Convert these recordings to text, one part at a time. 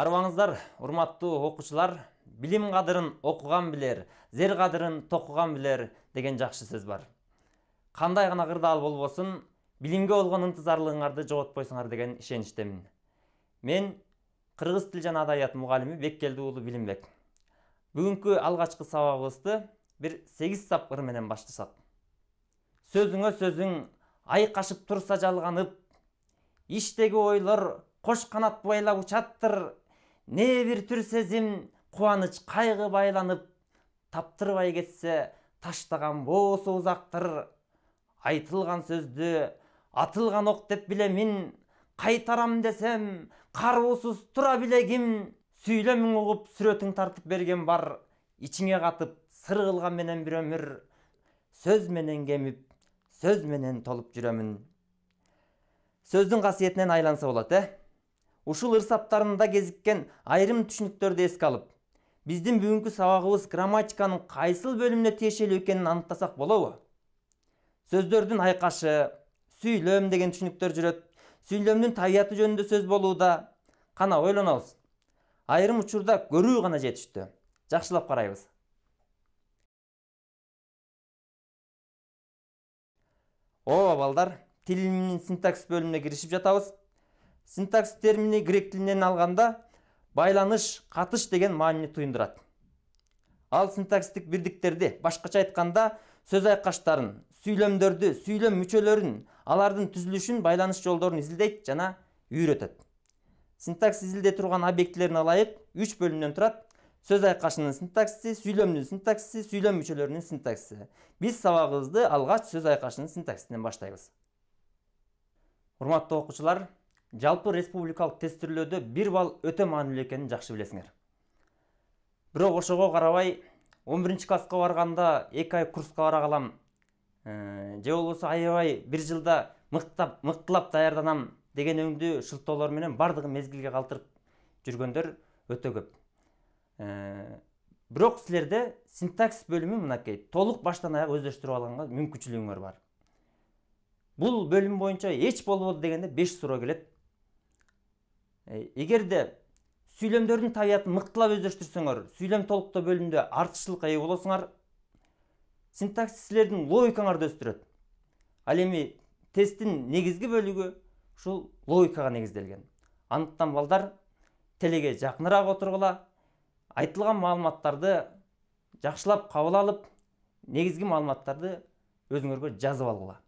Арваңыздар, урматтуу оқушылар білім қадырын оқыған білер, зер қадырын токуган білер деген жақшы сөз бар кандай гана кырдаал болбосун билимге болгон ынтызарлыгыңарды жоготпойсуңар деген ишеничтемин мен кыргыз тил жана адаbiят мугалими беккелди уулу билимбек бүгүнкү алгачкы сабагыбызды бир сегиз сап ыр менен баштасак сөзүңө сөзүң айкашып турса жалганып ойлар қош қанат канат байлап учаттыр Не бір түр сезім қуаныш қайғы байланып таптырбай кетсе таштаған босы ұзақтыр. айтылған сөзді атылған оқ деп білемін қайтарам десем қарусыз тұра білегім сөйлемін ұғып сүретің тартып берген бар ичиңе қатып сыр қылған менен бір өмір сөз менен кеміп сөз менен толып жүремін сөздің қасиетінен айланса болады ә? ушул ырсаптарында кезиккен айрым түшүнүктөрдү эске алып биздин бүгүнкү сабагыбыз грамматиканың қайсыл бөлүмүнө тиешелүү экенин аныктасак болобу сөздөрдүн айкашы сүйлөм деген түшүнүктөр жүрөт сүйлөмдүн табияты жөнүндө сөз болууда қана ойлонобуз айрым учурда көрүү ғана жетиштүү жакшылап карайбыз ооба балдар синтакс бөлүмүнө киришип жатабыз синтакс термині грек тілінен алғанда байланыш қатыш деген маанини туындырады ал синтакстик бирдиктерди башкача айтканда сөз айкаштарын сүйлөмдөрдү сүйлөм мүчөлөрүн алардын түзүлүшүн байланыш жолдорун изилдейт жана үйрөтөт синтакс изилдей турган объектілерін ылайык үч бөлүмдөн турат сөз айкашынын синтаксиси сүйлөмдүн синтаксиси сүйлөм мүчөлөрүнүн синтаксиси биз сабагыбызды алгач сөз айкашынын синтаксисинен баштайбыз урматтуу окуучулар жалпы республикалық тестирлөөдө бир балл өте маанилүү екенін жакшы билесиңер бирок ошого қарабай 11 класска барғанда эки ай курска бара калам ә, же болбосо аябай бир жылда мықтап мыктылап даярданам деген өңдүү шылтоолор менен бардығы мезгілге калтырып жүргөндөр өтө көп ә, бирок силерде синтаксис бөлүмү мынакей толук баштан аяк өздөштүрүп алганга мүмкүнчүлүгүңөр бар бул бөлүм боюнча эч болбоду дегенде 5 суроо келет егер де сөйлемдердің табиғатын мықтылап өзdeштірсеңер сөйлем толықты бөлімде артықшылыққа ие боласыңдар синтаксистердің силердин логикаңарды өстүрөт ал эми тесттин негизги бөлүгү ушул логикага негізделген. андыктан балдар телеге жакыныраак отургула айтылған маалыматтарды жакшылап кабыл алып негізгі маалыматтарды өзүңөргө жазып алгыла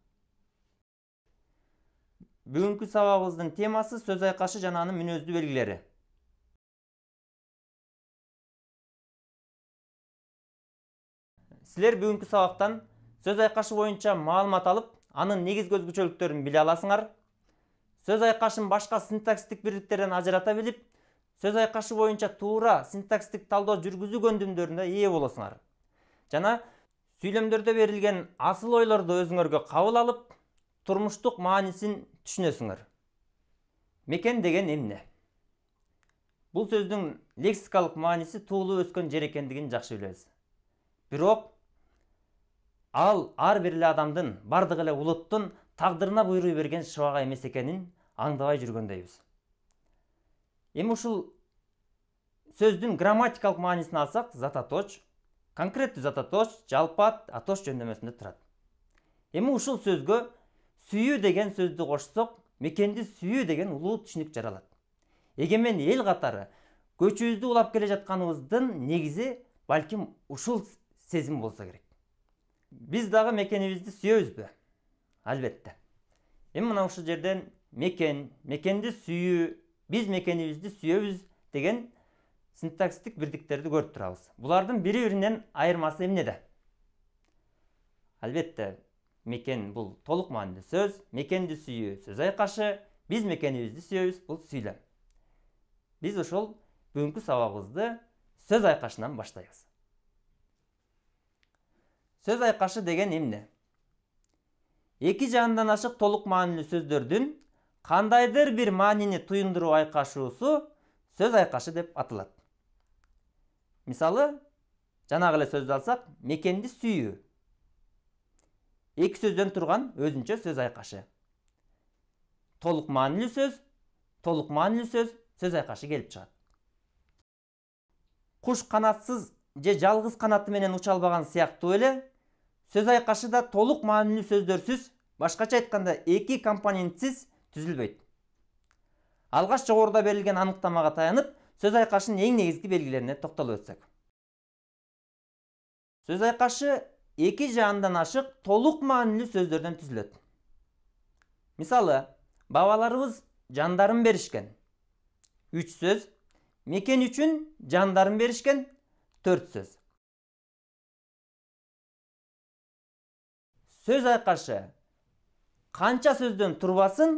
бүгүнкү сабагыбыздын темасы сөз айкашы жана анын мүнөздүү белгилери силер бүгүнкү сабактан сөз айкашы боюнча маалымат алып анын негизги өзгөчөлүктөрүн биле аласыңар сөз айкашын башка синтаксистик бирдиктерден ажырата билип сөз айкашы боюнча туура синтакстик талдоо жүргүзүү көндүмдөрүнө ээ болосуңар жана сүйлөмдөрдө берилген асыл ойлорду өзүңөргө кабыл алып турмуштук маанисин түшінесіңір мекен деген эмне бұл сөздің лексикалық мааниси туулуп өскөн жер экендигин жакшы билебиз бирок ал ар бир эле адамдын тағдырына эле улуттун тагдырына буйруй берген шыбага эмес экенин аңдабай жүргөндөйбүз эми ушул сөздүн грамматикалык маанисин алсак зататоч конкреттүү зататоч жалпат атош жөндөмөсүндө турат эми ушул сөзгө Сүйі деген сөзді кошсок мекенди сүйі деген улуу түшүнүк жаралат эгемен эл катары көчүбүздү улап келе жатканыбыздын негізі бәлкім ушул сезім болса керек Біз биз дагы мекенибизди сүйөбүзбү албетте эми мына ушул жерден мекен мекенді сүйүү біз мекенибизди сүйөбүз деген синтакстик бирдиктерди көрүп турабыз Бұлардың бири биринен айырмасы эмнеде албетте мекен бұл толық мәнді сөз мекенді сүйі сөз айқашы біз мекенімізді сүйөбүз бұл сүйлөм біз ошол бүгүнкү сабагыбызды сөз айқашынан баштайбыз сөз айқашы деген Екі эки жандан толық толук сөздердің сөздөрдүн кандайдыр бир маанини туюндуруу айкашуусу сөз айқашы деп аталат мисалы жанагы сөзді алсақ мекенді сүйі эки сөздөн турган өзүнчө сөз айкашы толук маанилүү сөз толук маанилүү сөз сөз айкашы келип чыгат куш канатсыз же жалгыз канаты менен уча албаган сыяктуу эле сөз айкашы да толук маанилүү сөздөрсүз башкача айтканда эки компонентсиз түзүлбөйт алгач жогоруда берилген аныктамага таянып сөз айкашынын эң негизги белгилерине токтолуп өтсөк сөз айкашы Екі жаңдан ашық толық маанилүү сөздерден түзүлөт мисалы бабаларыбыз жандарын беришкен үч сөз мекен үшін жандарын беришкен төрт сөз сөз айқашы. канча сөзден тұрбасын,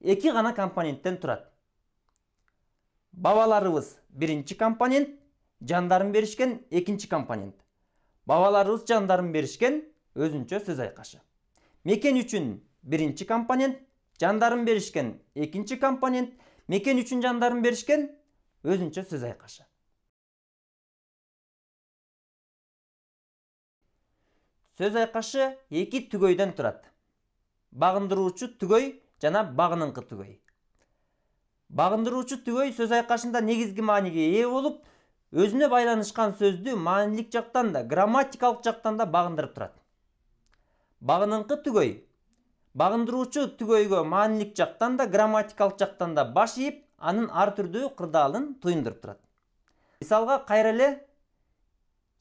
эки ғана компоненттен турат бабаларыбыз биринчи компонент жандарын беришкен экинчи компонент бабаларыбыз жандарын беришкен өзүнчө сөз айкашы мекен үчүн биринчи компонент жандарын беришкен экинчи компонент мекен үчүн жандарын беришкен өзүнчө сөз айкашы сөз айкашы эки түгөйдөн турат багындыруучу түгөй жана багыныңкы түгөй багындыруучу түгөй сөз айкашында негизги мааниге ээ болуп өзіне байланышкан сөзді маанилик жақтан да грамматикалық жақтан да бағындырып тұрады багыныңкы түгөй багындыруучу түгөйгө маанилик жақтан да грамматикалық жақтан да баш ийип анын ар түрдүү кырдаалын туюндуруп турат мисалга кайра эле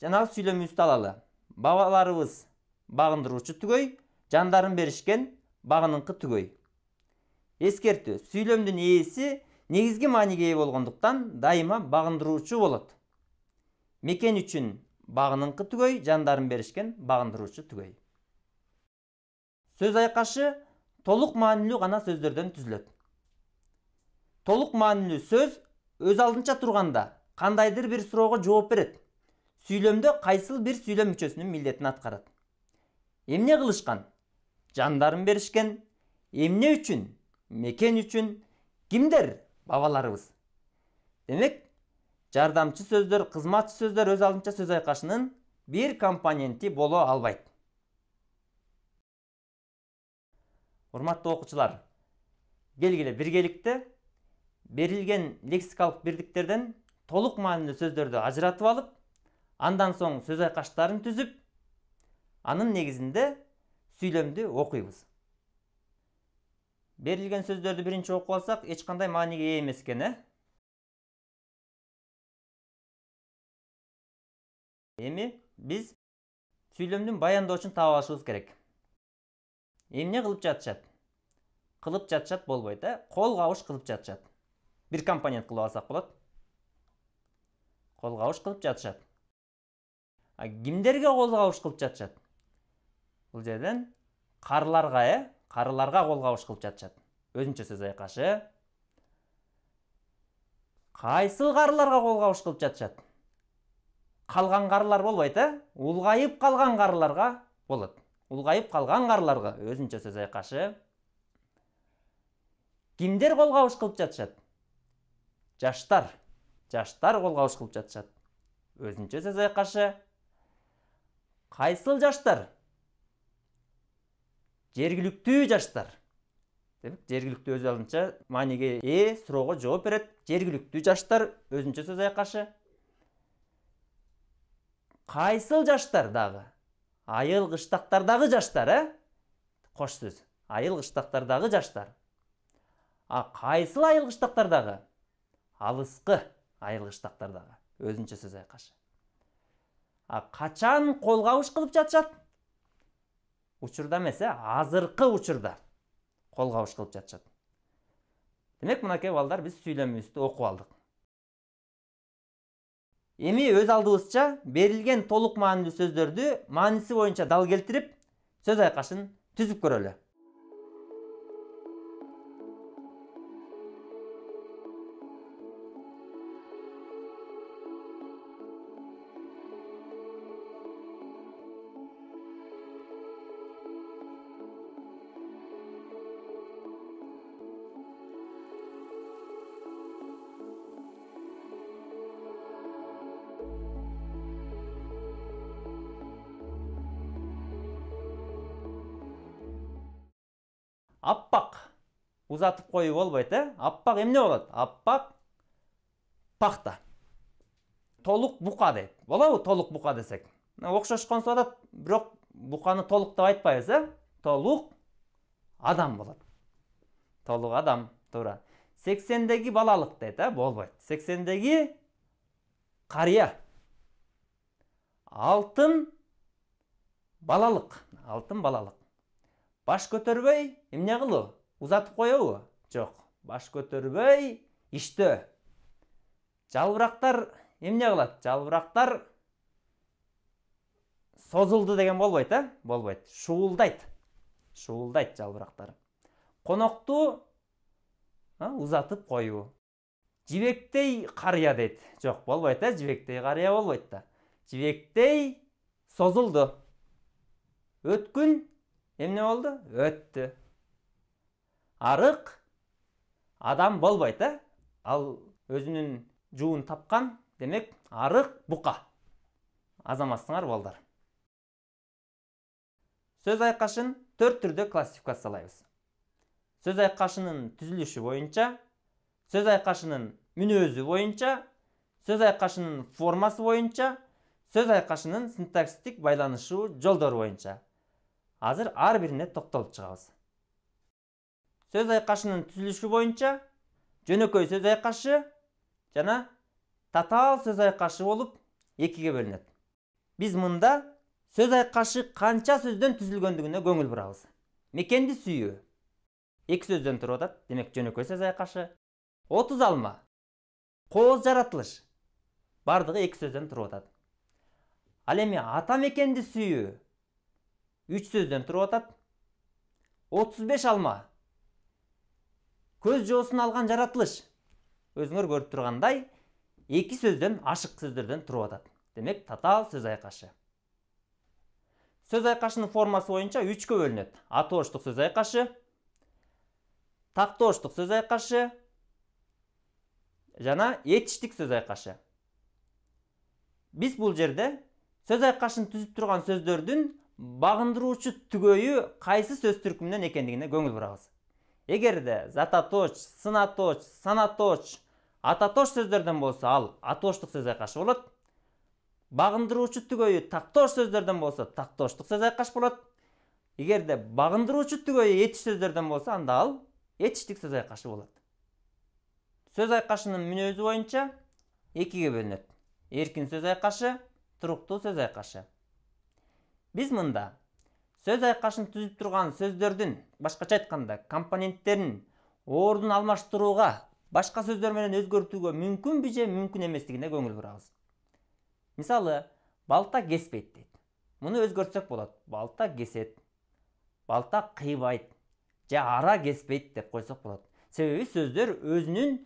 жанагы сүйлөмүбүздү алалы бабаларыбыз багындыруучу түгөй жандарын беришкен багыныңкы түгөй эскертүү сүйлөмдүн ээси негизги маанийге ээ болғандықтан дайыма багындыруучу болот мекен үчүн багыныңкы түгөй жандарын беришкен багындыруучу түгөй сөз айқашы толық маанилүү ғана сөздерден түзүлөт Толық маанилүү сөз өз алдынча турганда қандайдыр бир суроого жооп берет сүйлөмдө қайсыл бир сүйлөм мүчөсүнүн милдетин аткарат Емне кылышкан жандарын берішкен, эмне үчүн мекен үчүн кимдер бабаларыбыз демек жардамчы сөздер, кызматчы сөздер өз алдынча сөз айқашының бір компоненті боло албайт урматтуу оқушылар келгиле біргелікті, берілген лексикалық бірдіктерден толық маанилүү сөздерді ажыратып алып андан соң сөз айқаштарын түзіп, анын негізінде сөйлемді оқимыз Берілген сөздерді бірінші оқып алсақ ешқандай кандай ие емес эмес э? эми биз сүйлөмдүн баяндоочун таап алышыбыз керек эмне кылып жатышат кылып жатышат болбойт э кол кабыш кылып жатышат бир компонент кылып алсак болот кол кабыш кылып жатышат кимдерге кол кабыш кылып жатышат бул жерден карыларга э карыларга кол кабыш кылып жатышат өзүнчө сөз айкашы кайсыл карыларга кол кабыш кылып жатышат қалған қарылар болмайды ә ұлғайып қалған қарыларға болады ұлғайып қалған қарыларға өзінше сөз айқашы кімдер қолғабыс қылып жатышады жаштар жаштар қолғабыс қылып жатышады өзінше сөз айқашы қайсыл жаштар жергілікті жаштар демек жергілікті өз алдынша мааниге е сұрауға жооп береді жергілікті жаштар өзінше сөз айқашы қайсыл жаштардағы айыл қыштақтардағы жаштар ә қош сөз айыл қыштақтардағы жаштар а қайсыл айыл қыштақтардағы алысқы айыл қыштақтардағы өзінше сөз айқашы а қачан ұш қылып жатышады учурда емес ә азырқы қолға ұш қылып жатышады демек мынакей балдар біз сөйлемімізді оқып алдық эми өз алдыбызча берилген толук маанилүү сөздөрдү мааниси боюнча дал келтирип сөз айкашын түзүп көрөлү ұзатып қойы болбайды ә э? аппақ эмне болот аппақ пахта толық бұқа дейді болобу толық бұқа десек оқшашқан соғат бирок буканы толық деп айтпайбыз э толық адам болот толық адам туура сексендеги балалық дейт э болбойт сексендеги қария алтын балалық алтын балалық баш көтөрбөй эмне кылуу ұзатып қояу жоқ баш көтербей иштөө жалбырақтар эмне кылат Жалбырақтар созылды деген болбойт а болбойт шуулдайт шуулдайт жалбырақтар. конокту узатып коюу жибектей қария дейт жоқ болбойт а жибектей қария болбойт да жибектей созылды өткүн эмне болды Өтті арық адам болбайды э. ал өзінің жуын тапқан демек арық бұқа азаматсыңар балдар сөз айқашын төрт түрде классификациялаймыз сөз айқашының түзіліші бойынша сөз айқашының өзі бойынша сөз айқашының формасы бойынша сөз айқашының синтаксистік байланысу жолдары бойынша азыр ар біріне тоқталып шығамыз сөз айқашының түзіліші бойынша жөнөкөй сөз айқашы жана татаал сөз айқашы болып екіге бөлінеді біз мында сөз айқашы қанша сөзден түзілгендігіне көңіл бұрабыз мекенді сүйі. екі сөзден тұрып атат демек жөнөкөй сөз айқашы 30 алма қоз жаратылыш бардығы екі сөзден тұрып атат ал эми ата мекенді сүйүү үч сөзден тұрып атат отуз беш алма көз жосын алған жаратылыш өзіңер көріп тұрғандай екі сөзден ашық сөздерден тұрып атады демек татал сөз айқашы сөз айқашының формасы бойынша үшке бөлінеді атоштық сөз айқашы тақтоштық сөз айқашы жана етіштік сөз айқашы біз бұл жерде сөз айқашын түзіп тұрған сөздердің бағындырушы түгөйі қайсы сөз түркімінен екендігіне көңіл бұрамыз эгерде зататооч сынаточ санаточ ататош сөздөрдөн болсо ал атооштук сөз айкашы болот багындыруучу түгөйү тактош сөздөрдөн болсо тактоштук сөз айкаш болот эгерде багындыруучу түгөйү этиш сөздөрдөн болсо анда ал этиштик сөз айкашы болот сөз айкашынын мүнөзү боюнча экиге бөлүнөт эркин сөз айкашы туруктуу сөз айкашы биз мында сөз айқашын түзіп тұрған сөздердің башқа айтқанда компоненттерін орнун алмаштырууга башқа сөздөр менен өзгөртүүгө мүмкүнбү же мүмкүн эместигине көңүл бурабыз мисалы балта кеспейт дейді. муну өзгөртсөк болады. балта кесет балта кыйбайт же ара кеспейт деп койсок болады. себеби сөздер өзүнүн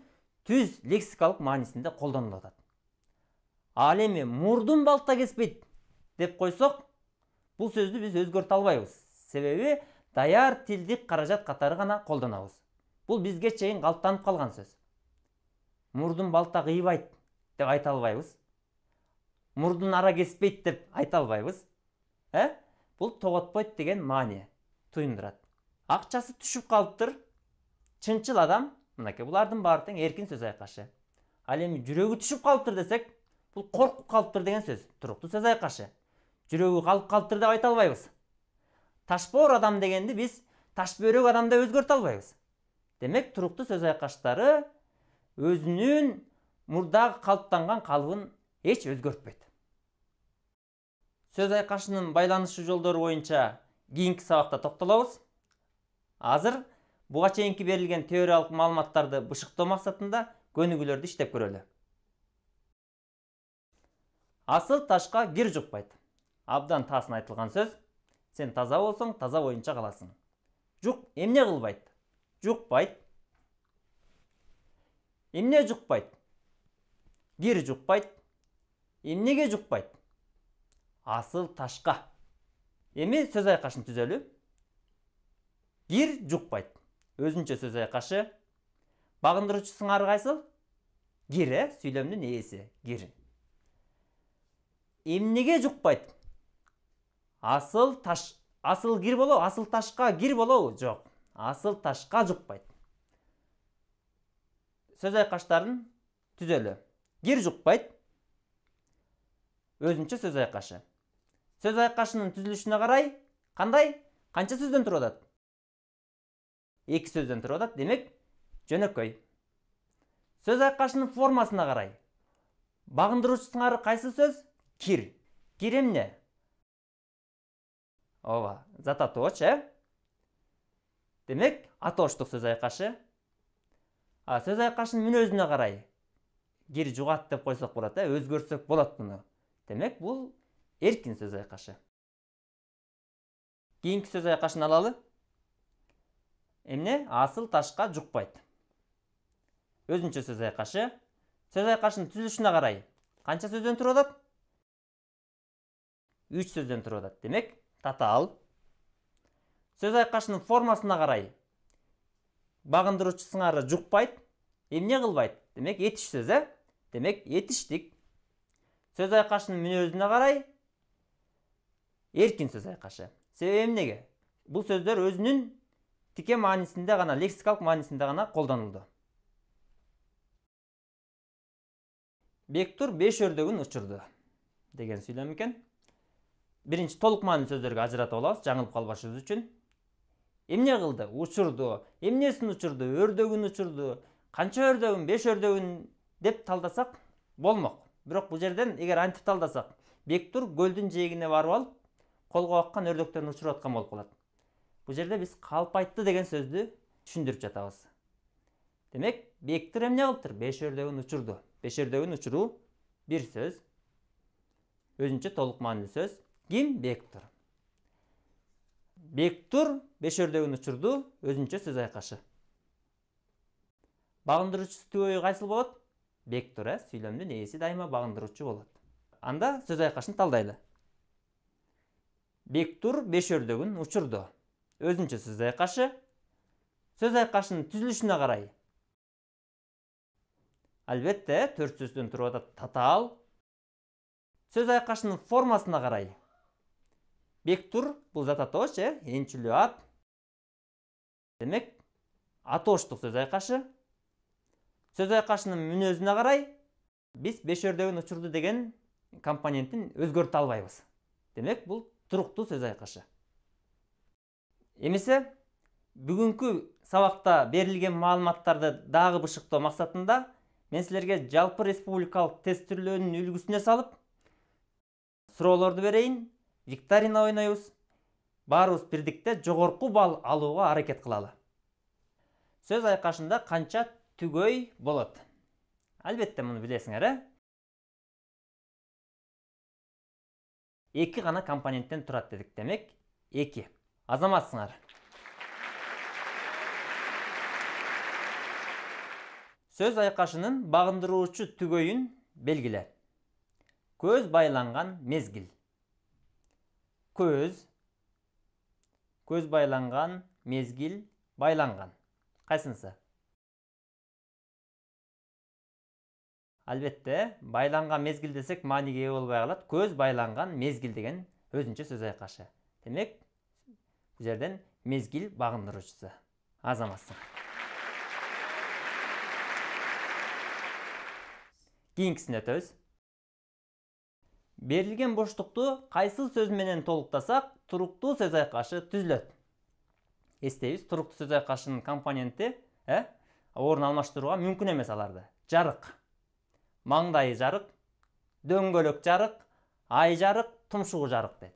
түз лексикалык маанисинде колдонулуп атат ал эми мурдун балта кеспейт деп койсок бұл сөзді біз өзгөртө албайбыз себеби даяр тилдик қаражат катары гана колдонобуз бул бизге чейин калыптанып калган сөз мурдун балта кыйбайт деп айта албайбыз мурдун ара кеспейт деп айта албайбыз э ә? бул тоготпойт деген маани туюндурат акчасы түшүп калыптыр чынчыл адам мынакей булардын баары тең эркин сөз айқашы. ал эми жүрөгү түшүп калыптыр десек бул коркуп калыптыр деген сөз туруктуу сөз айкашы жүрегі қалып қалып деп айта албайбыз ташбор адам дегенді біз ташбөрек адамда өзгерте албайбыз демек тұрықты сөз айкаштары өзүнүн мұрдағы қалыптанған калыбын еш өзгертпейді сөз айқашының байланышуу жолдору боюнча кийинки сабақта токтолобуз азыр буга чейинки берилген теориялык маалыматтарды бышыктоо максатында көнүгүүлөрдү иштеп көрөлү асыл ташка кир жукпайт абдан тасын айтылған сөз сен таза болсаң таза ойынша қаласың жұқ емне қылбайды байды. емне жұқпайт жұқ байды. емнеге байды. асыл ташқа эми сөз айқашын түзөлү жұқ байды. Өзінші сөз айкашы багындыруучу сыңар кайсыл кир э сүйлөмдүн ээси кир эмнеге асыл таш асыл кир болобу асыл ташқа кир болобу жок асыл ташка жукпайт сөз айкаштарын түзөлү кир жукпайт өзүнчө сөз айкашы сөз айкашынын түзүлүшүнө қарай. Қандай? канча сөздөн туруп атат эки сөздөн туруп атат демек жөнөкөй сөз айкашынын формасына қарай. Бағындырушысыңары қайсы кайсы сөз кир кир эмне ооба точ э демек атооштук сөз айкашы а сөз айкашынын мүнөзүнө карай кир жугат деп койсок болот э өзгөртсөк болот муну демек бул эркин сөз айкашы кийинки сөз айкашын алалы эмне асыл ташка жукпайт өзүнчө сөз айкашы сөз айкашынын түзүлүшүнө карай канча сөздөн туруп атат үч сөздөн туруп атат демек татал сөз айқашының формасына қарай бағындырушы сыңары жұқпайды емне қылбайды демек етіш сөзі демек етіштік сөз айқашының өзіне қарай еркін сөз айқашы Сөз емнеге бұл сөздер өзінің тіке манисінде ғана лексикалық манисінде ғана қолданылды Бектур беш өрдегін ұшырды деген сөйлем Бірінші толық маанилүү сөздерге ажырата алабыз жаңылып калбашыбыз үчүн Емне қылды? учурду емнесін учурду өрдөгүн учурду канча өрдөгүн беш өрдөгүн деп талдасақ болмок Бірақ бұл жерден егер антип талдасак бектур көлдүн жээгине барып алып қолға аккан өрдөктөрүн учуруп аткан болуп калат бул жерде біз калп айтты деген сөзді түшүндүрүп жатабыз демек бектур эмне кылыптыр беш өрдөгүн учурду беш өрдөгүн учуруу бір сөз өзүнчө толық маанилүү сөз ким бектур бектур беш өрдөгүн учурду өзүнчө сөз айкашы багындыруучусу түбөйү кайсыл болот бектур э сүйлөмдүн ээси дайыма багындыруучу болот анда сөз айкашын талдайлы бектур беш өрдөгүн учурду өзүнчө сөз айкашы сөз айкашынын түзүлүшүнө карай албетте төрт сөздөн туруп атат татаал сөз айкашынын формасына карай бектур бул зат атоош э энчилүү ат демек атоштық сөз айкашы сөз айкашынын мүнөзүнө карай биз беш өрдөгүн ұшырды деген компонентін өзгөртө албайбыз демек бул туруктуу сөз айкашы эмесе бүгүнкү сабакта берилген маалыматтарды дагы бышыктоо мақсатында, мен силерге жалпы республикалык тест түрлөрүнүн үлгүсүнө салып суроолорду берейин викторина ойнойбуз баарыбыз бирдикте жогорку балл алууга аракет кылалы сөз айкашында канча түгөй болот албетте муну билесиңер э эки гана компоненттен турат дедик демек эки азаматсыңар сөз айкашынын багындыруучу түгөйүн белгиле көз байланган мезгил көз көз байланған мезгіл байланған қайсынысы әлбетте байланған мезгіл десек мааниге ие болбай қалады көз байланған мезгіл деген өзінше сөз айқашы демек бұл жерден мезгіл бағындырушысы азаматсың кейінгісіне өтеміз берілген бұштықты кайсыл сөзменен толықтасақ, толуктасак туруктуу сөз айкашы түзүлөт эстейбиз туруктуу сөз айкашынын компоненти э ә? орун алмаштырууга мүмкүн аларды жарык маңдайы жарық. дөңгөлөк жарық. ай жарық. тумшугу жарық. дейт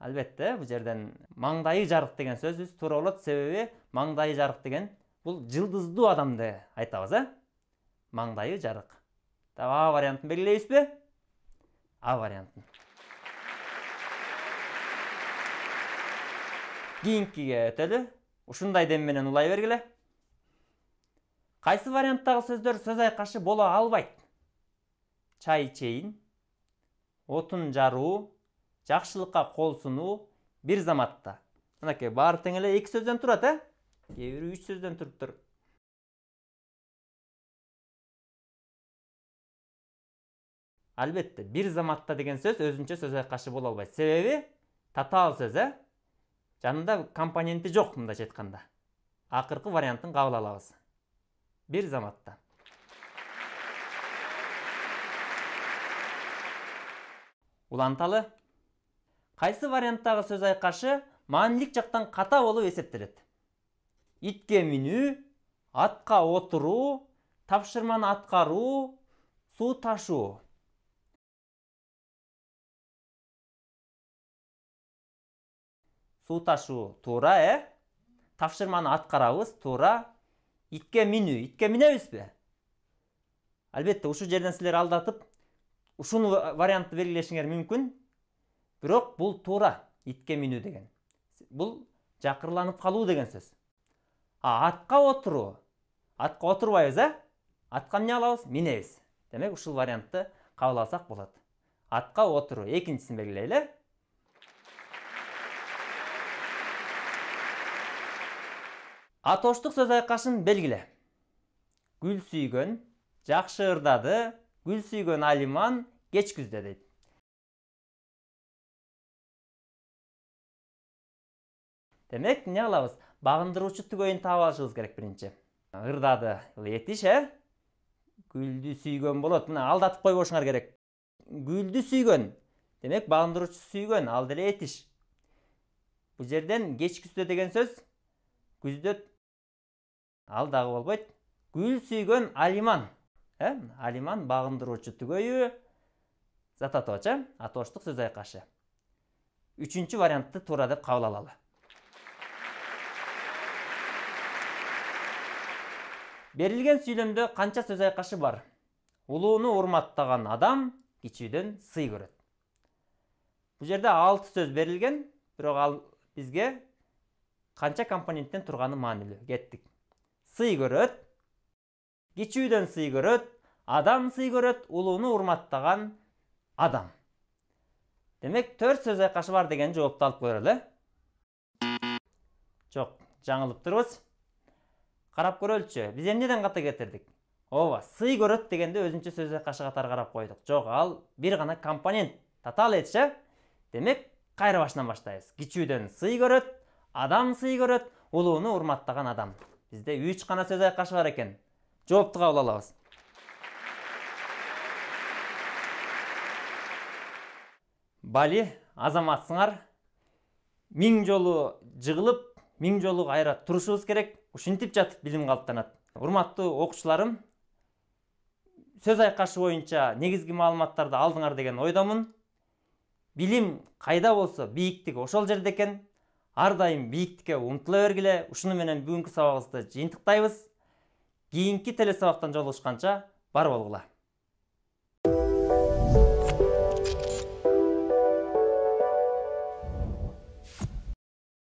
албетте бул жерден маңдайы жарық деген сөзүбүз туура болот себеби маңдайы жарык деген бул жылдыздуу адамды айтабыз ә? маңдайы жарық а вариантын белгілейсіз бе а вариантын кийинкиге өтеді ұшындай дем ұлай улай қайсы варианттағы сөздер сөз айқашы бола албайды чай чейін, отын жаруу жакшылыкка қол сунуу бір заматта мынакей баары тең эле эки сөздөн турат э кээ сөзден үч сөздөн Әлбетті, бір заматта деген сөз өзінші сөз айқашы бола албайт Себебі, татал сөз э жанында компоненті жоқ мындайча айтканда Ақырқы вариантын кабыл алауыз. Бір заматта уланталы Қайсы варианттағы сөз айқашы маанилик жақтан қата олу эсептелет итке минүү атқа отыру, тапшырманы атқару, су ташу. су ташу туура э тапшырманы аткарабыз тура итке минүү итке минебизби албетте ушул жерден силер алдатып ушул вариантты белгилешиңер мүмкүн бирок бул туура итке минүү деген бул жакырланып калуу деген сөз а атка отуруу атка отурбайбыз э атка эмне кылабыз минебиз демек ушул вариантты кабыл алсак болот атка отуруу экинчисин белгилейли атоштық сөз айқашын белгілі гүл сүйген жақсы ырдады гүл сүйген алиман кеч күзде дейді демек не қылабыз бағындырушы түгөйүн таап керек бірінші. ырдады етіш, ә? Гүлді сүйген болот мына алдатып койбошуңар керек Гүлді сүйген, демек бағындырушы сүйгөн ал деле этиш бул жерден кеч күздө деген сөз күзді алдағы болбойт гүл сүйген алиман э алиман багындыруучу түгөйү зат атоочу атооштук сөз айкашы үчүнчү вариантты туура деп кабыл алалы берилген сүйлөмдө канча сөз айкашы бар улууну урматтаган адам кичүүдөн сый көрөт бул жерде алты сөз берилген бирок ал бизге канча компоненттен турганы маанилүү кеттик сый көрөт кичүүдөн көрөт адам сый көрөт улууну урматтаган адам демек төрт сөз айкашы бар деген жоопту алып көрөлү э жок жаңылыптырбыз карап көрөлүчү биз эмнеден ката кетирдик ооба сый көрөт дегенде өзүнчө сөз айкашы катары карап койдук жок ал бир гана компонент татаал этиш э демек кайра башынан баштайбыз кичүүдөн сый көрөт адам сый көрөт улууну урматтаган адам бизде үч гана сөз айкашы бар экен жоопту кабыл алабыз бали азаматсыңар миң жолу жыгылып миң жолу кайра турушубуз керек ушинтип жатып билим калыптанат урматтуу окуучуларым сөз айкашы боюнча негизги маалыматтарды алдыңар деген ойдомун билим кайда болсо бийиктиги ошол жерде экен ардайым бийиктикке ұмтыла бергіле ушуну менен бүгүнкү сабагыбызды жыйынтыктайбыз кийинки теле сабактан жолугушканча бар болгула